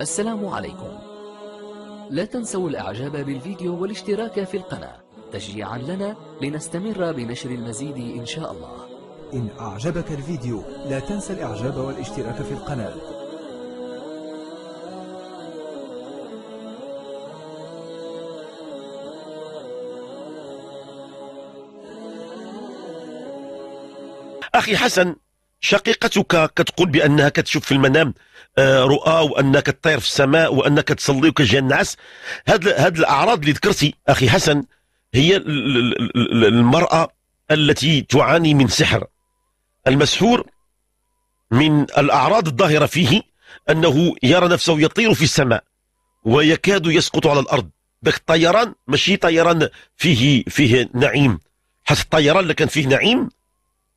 السلام عليكم لا تنسوا الإعجاب بالفيديو والاشتراك في القناة تشجيعا لنا لنستمر بنشر المزيد إن شاء الله إن أعجبك الفيديو لا تنسى الإعجاب والاشتراك في القناة أخي حسن شقيقتك كتقول بانها كتشوف في المنام آه، رؤى وانك تطير في السماء وانك تصلي وكتجي النعاس هاد هاد الاعراض اللي ذكرتي اخي حسن هي المراه التي تعاني من سحر المسحور من الاعراض الظاهره فيه انه يرى نفسه يطير في السماء ويكاد يسقط على الارض ذاك الطيران ماشي طيران فيه فيه نعيم حس الطيران اللي كان فيه نعيم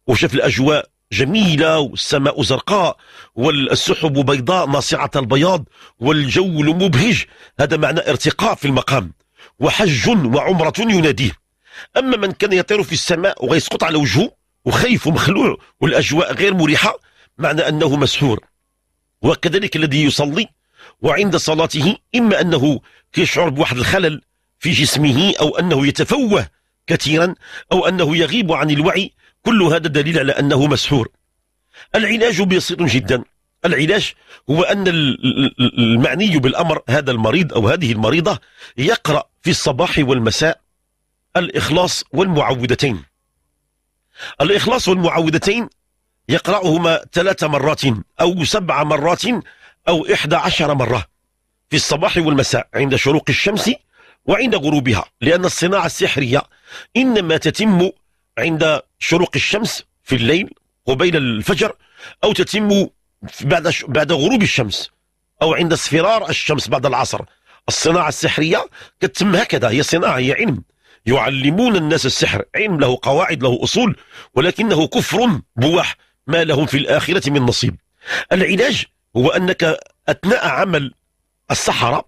وشاف الاجواء جميلة والسماء زرقاء والسحب بيضاء ناصعة البياض والجو مبهج هذا معنى ارتقاء في المقام وحج وعمرة يناديه أما من كان يطير في السماء ويسقط على وجهه وخيف ومخلوع والأجواء غير مريحة معنى أنه مسحور وكذلك الذي يصلي وعند صلاته إما أنه يشعر بواحد الخلل في جسمه أو أنه يتفوه كثيرا أو أنه يغيب عن الوعي كل هذا دليل على أنه مسحور العلاج بسيط جدا العلاج هو أن المعني بالأمر هذا المريض أو هذه المريضة يقرأ في الصباح والمساء الإخلاص والمعوذتين الإخلاص والمعوذتين يقرأهما ثلاث مرات أو سبع مرات أو إحدى عشر مرة في الصباح والمساء عند شروق الشمس وعند غروبها لأن الصناعة السحرية إنما تتم عند شروق الشمس في الليل قبيل الفجر أو تتم بعد بعد غروب الشمس أو عند اصفرار الشمس بعد العصر الصناعة السحرية كتم هكذا هي صناعة هي علم يعلمون الناس السحر علم له قواعد له أصول ولكنه كفر بواح ما لهم في الآخرة من نصيب العلاج هو أنك أثناء عمل السحرة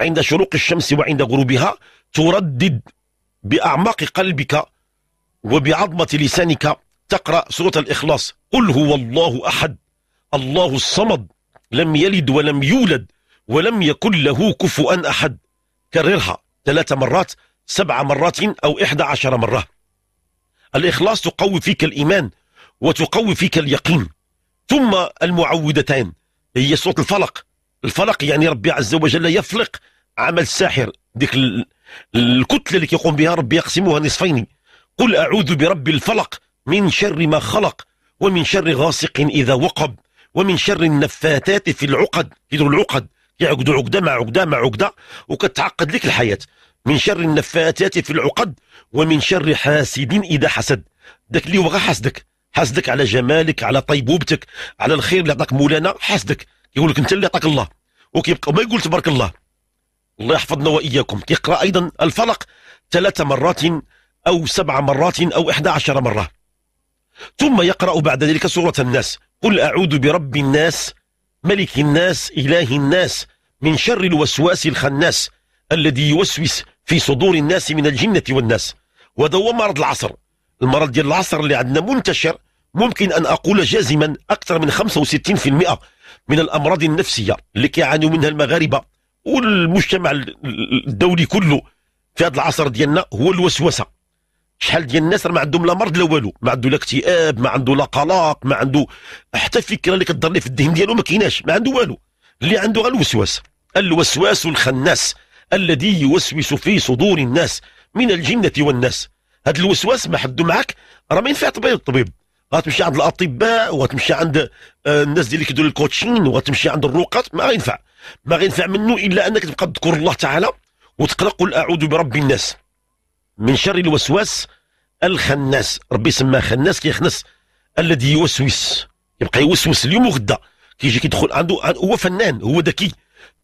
عند شروق الشمس وعند غروبها تردد بأعماق قلبك وبعظمة لسانك تقرأ سورة الإخلاص قل هو الله أحد الله الصمد لم يلد ولم يولد ولم يكن له كفوا أحد كررها ثلاث مرات سبع مرات أو إحدى عشر مرة الإخلاص تقوي فيك الإيمان وتقوي فيك اليقين ثم المعودتان هي سورة الفلق الفلق يعني ربي عز وجل يفلق عمل الساحر ديك الكتلة اللي كيقوم بها ربي يقسمها نصفين قل أعوذ برب الفلق من شر ما خلق ومن شر غاسق إذا وقب ومن شر النفاثات في العقد يدروا العقد يعقد عقده مع عقده مع عقده وكتعقد لك الحياه من شر النفاثات في العقد ومن شر حاسد اذا حسد داك اللي هو حاسدك حاسدك على جمالك على طيبوبتك على الخير اللي عطاك مولانا حاسدك يقول لك انت اللي عطاك الله وكيبقى ما يقول تبارك الله الله يحفظنا واياكم كيقرا ايضا الفلق ثلاث مرات أو سبع مرات أو إحدى عشر مرة ثم يقرأ بعد ذلك سورة الناس قل أعوذ برب الناس ملك الناس إله الناس من شر الوسواس الخناس الذي يوسوس في صدور الناس من الجنة والناس وهذا هو مرض العصر المرض ديال العصر اللي عندنا منتشر ممكن أن أقول جازما أكثر من 65% من الأمراض النفسية اللي كيعانوا منها المغاربة والمجتمع الدولي كله في هذا العصر ديالنا هو الوسوسة شحال ديال الناس راه ما عندهم لا مرض لا والو ما عنده لا اكتئاب ما عنده لا قلق ما عنده حتى فكره اللي كتضر في الذهن ديالو ما كايناش ما عنده والو اللي عنده غير الوسواس الوسواس الخناس الذي يوسوس في صدور الناس من الجنه والناس هذا الوسواس ما حدو معك راه ما ينفع طبيب الطبيب غتمشي عند الاطباء وغتمشي عند آه، الناس ديال اللي كيديروا الكوتشين وغتمشي عند الرقاط ما غينفع ما غينفع منه الا انك تبقى تذكر الله تعالى وتقرا قل اعوذ برب الناس من شر الوسواس الخناس ربي سماه خناس كيخنس الذي يوسوس يبقى يوسوس اليوم وغدا كيجي كيدخل عنده هو فنان هو ذكي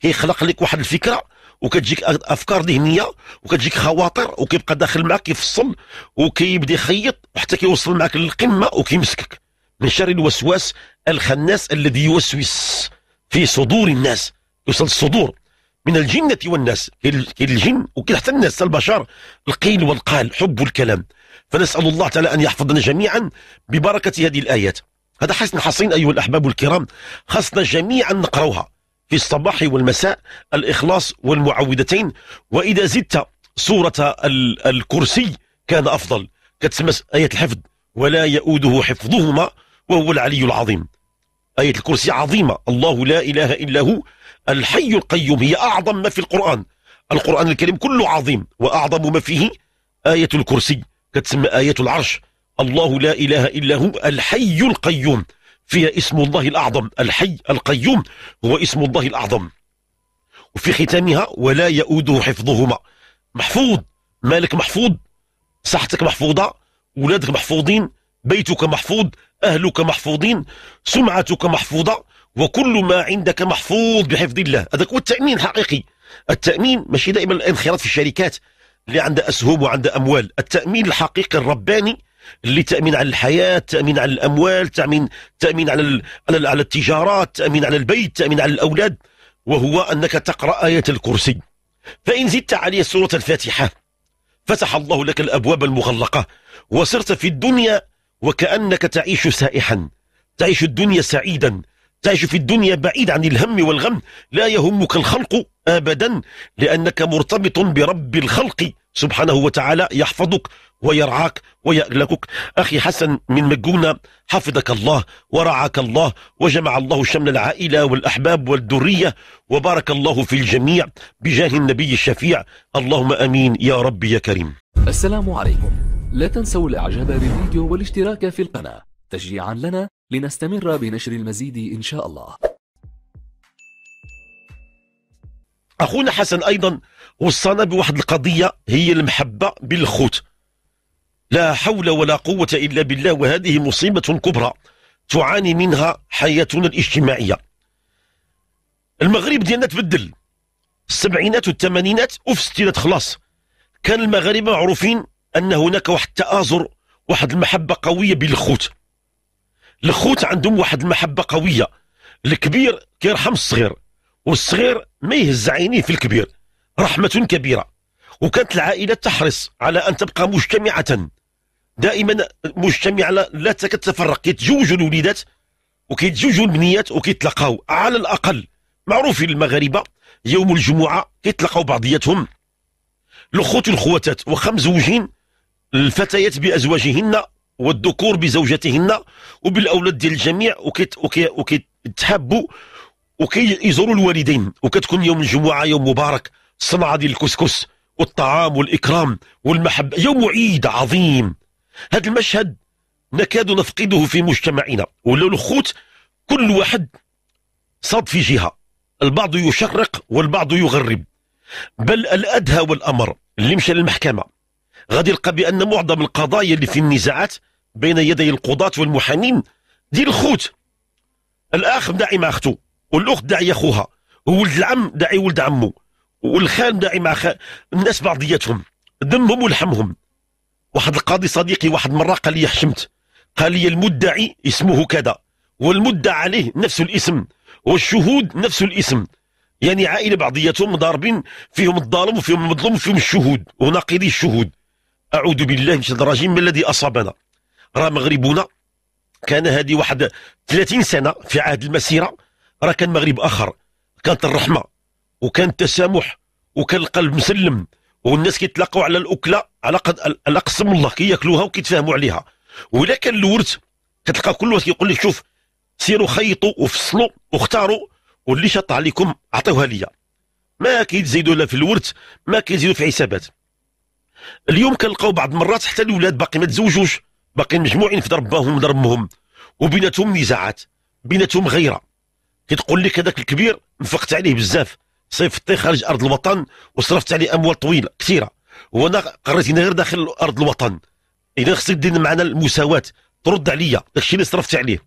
كيخلق لك واحد الفكره وكتجيك افكار ذهنيه وكتجيك خواطر وكيبقى داخل معك كيفصل وكيبدا يخيط حتى كيوصل معك للقمه وكيمسكك من شر الوسواس الخناس الذي يوسوس في صدور الناس يوصل الصدور من الجنة والناس كاين الجن وكاين حتى الناس البشر القيل والقال حب الكلام فنسأل الله تعالى أن يحفظنا جميعا ببركة هذه الآيات هذا حسن حصين أيها الأحباب الكرام خصنا جميعا نقروها في الصباح والمساء الإخلاص والمعوذتين وإذا زدت سورة الكرسي كان أفضل كتسمى آية الحفظ ولا يؤوده حفظهما وهو العلي العظيم آية الكرسي عظيمة الله لا إله إلا هو الحي القيوم هي أعظم ما في القرآن القرآن الكريم كله عظيم وأعظم ما فيه آية الكرسي كتسمى آية العرش الله لا إله إلا هو الحي القيوم فيها اسم الله الأعظم الحي القيوم هو اسم الله الأعظم وفي ختامها ولا يؤوده حفظهما محفوظ مالك محفوظ صحتك محفوظة أولادك محفوظين بيتك محفوظ أهلك محفوظين سمعتك محفوظة وكل ما عندك محفوظ بحفظ الله هذاك هو التأمين الحقيقي التأمين ماشي دائما الانخراط في الشركات اللي عنده أسهم وعنده أموال التأمين الحقيقي الرباني اللي تأمين على الحياة تأمين على الأموال تأمين تأمين على على, على التجارات تأمين على البيت تأمين على الأولاد وهو أنك تقرأ آية الكرسي فإن زدت عليه سورة الفاتحة فتح الله لك الأبواب المغلقة وصرت في الدنيا وكأنك تعيش سائحا تعيش الدنيا سعيدا تعيش في الدنيا بعيد عن الهم والغم لا يهمك الخلق أبدا لأنك مرتبط برب الخلق سبحانه وتعالى يحفظك ويرعاك ويألكك أخي حسن من مجونة حفظك الله ورعاك الله وجمع الله شمل العائلة والأحباب والذرية وبارك الله في الجميع بجاه النبي الشفيع اللهم أمين يا ربي يا كريم السلام عليكم لا تنسوا الإعجاب بالفيديو والاشتراك في القناة تشجيعا لنا لنستمر بنشر المزيد إن شاء الله أخونا حسن أيضا وصانا بواحد القضية هي المحبة بالخوت لا حول ولا قوة إلا بالله وهذه مصيبة كبرى تعاني منها حياتنا الاجتماعية المغرب ديالنا تبدل السبعينات والثمانينات وفي الستينات خلاص كان المغاربة معروفين أن هناك واحد التآزر واحد المحبة قوية بالخوت الخوت عندهم واحد المحبه قويه الكبير كيرحم الصغير والصغير ما يهز عينيه في الكبير رحمه كبيره وكانت العائله تحرص على ان تبقى مجتمعه دائما مجتمعه لا تتفرق كيتزوجوا الوليدات وكيتزوجوا البنيات وكيتلاقاو على الاقل معروفين المغاربه يوم الجمعه كيتلاقاو بعضياتهم الخوت والخواتات وخمس مزوجين الفتيات بازواجهن والذكور بزوجتهن وبالاولاد ديال الجميع وكيتحابوا وكيزوروا الوالدين وكتكون يوم الجمعه يوم مبارك صنعه ديال الكسكس والطعام والاكرام والمحبه يوم عيد عظيم هذا المشهد نكاد نفقده في مجتمعنا ولو الخوت كل واحد صاد في جهه البعض يشرق والبعض يغرب بل الادهى والامر اللي مشى للمحكمه غادي يلقى بان معظم القضايا اللي في النزاعات بين يدي القضاة والمحامين ديال الخوت الاخ داعي مع اخته والاخت داعيه اخوها وولد العم داعي ولد عمو والخال داعي مع خ... الناس بعضياتهم دمهم ولحمهم واحد القاضي صديقي واحد مره قال لي حشمت قال لي المدعي اسمه كذا والمدعى عليه نفس الاسم والشهود نفس الاسم يعني عائله بعضياتهم ضاربين فيهم الظالم وفيهم المظلوم وفيهم الشهود وناقضي الشهود اعوذ بالله من الشيطان الرجيم ما الذي اصابنا راه مغربنا كان هذه واحد 30 سنه في عهد المسيره راه كان مغرب اخر كانت الرحمه وكان التسامح وكان القلب مسلم والناس كيتلاقوا على الاكله على قد على قسم الله كياكلوها وكيتفاهموا عليها ولا كان الورث كتلقى كل واحد كيقول لك شوف سيروا خيطوا وفصلوا واختاروا واللي شط عليكم اعطيوها ليا ما كيتزيدوا لا في الورث ما كيزيدوا في حسابات اليوم كنلقاو بعض المرات حتى الاولاد باقي ما تزوجوش باقيين مجموعين في ضربهم وضربهم وبيناتهم نزاعات بيناتهم غيره كتقول لك هذاك الكبير نفقت عليه بزاف صيفطتي خارج ارض الوطن وصرفت عليه اموال طويله كثيره وانا قريت غير داخل ارض الوطن اذا خصك دير معنا المساواه ترد عليا داك الشيء اللي صرفت عليه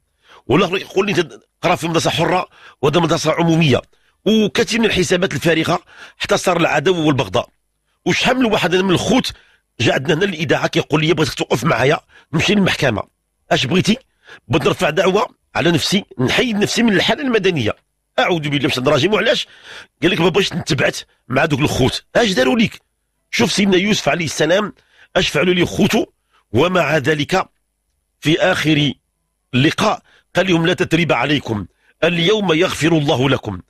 ولا يقول لي قرا في مدرسه حره وهذا مدرسه عموميه وكثير من الحسابات الفارغه حتى صار العدو والبغضاء وشحال من واحد من الخوت جا عندنا هنا الاذاعه كيقول لي بغيتك توقف معايا نمشي للمحكمه اش بغيتي بغيت نرفع دعوه على نفسي نحيد نفسي من الحاله المدنيه اعوذ بالله باش نراجم وعلاش قال لك ما بغيتش نتبعت مع دوك الخوت اش داروا ليك شوف سيدنا يوسف عليه السلام اش فعلوا لي خوتو ومع ذلك في اخر اللقاء قال لهم لا تتريب عليكم اليوم يغفر الله لكم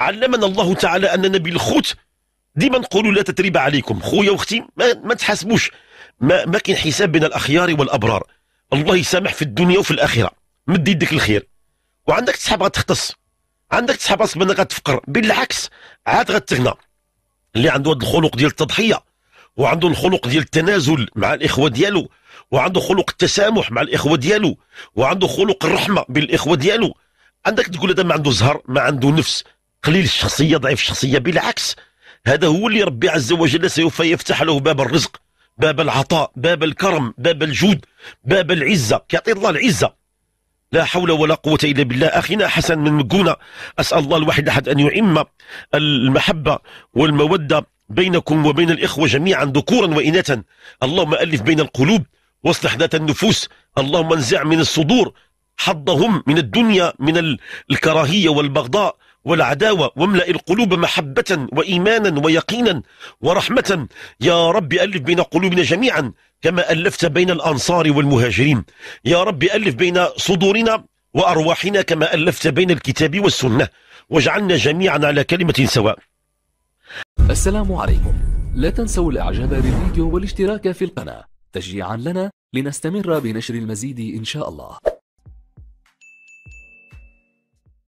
علمنا الله تعالى اننا بالخوت ديما نقولوا لا تتريب عليكم خويا واختي ما, ما تحاسبوش ما, ما كاين حساب بين الاخيار والابرار الله يسامح في الدنيا وفي الاخره مد يدك الخير وعندك تسحب غتختص عندك تسحب غصب انك غتفقر بالعكس عاد غتغنى اللي عنده هذا الخلق ديال التضحيه وعنده الخلق ديال التنازل مع الاخوه ديالو وعنده خلق التسامح مع الاخوه ديالو وعنده خلق الرحمه بالاخوه ديالو عندك تقول هذا ما عنده زهر ما عنده نفس قليل الشخصيه ضعيف الشخصيه بالعكس هذا هو اللي ربي عز وجل سوف يفتح له باب الرزق باب العطاء باب الكرم باب الجود باب العزة يعطي الله العزة لا حول ولا قوة إلا بالله أخينا حسن من مقونة أسأل الله الواحد أحد أن يعم المحبة والمودة بينكم وبين الإخوة جميعا ذكورا وإناثا اللهم ألف بين القلوب واصلح ذات النفوس اللهم انزع من الصدور حظهم من الدنيا من الكراهية والبغضاء والعداوة واملأ القلوب محبة وإيمانا ويقينا ورحمة يا رب ألف بين قلوبنا جميعا كما ألفت بين الأنصار والمهاجرين يا رب ألف بين صدورنا وأرواحنا كما ألفت بين الكتاب والسنة واجعلنا جميعا على كلمة سواء السلام عليكم لا تنسوا الإعجاب بالفيديو والاشتراك في القناة تشجيعا لنا لنستمر بنشر المزيد إن شاء الله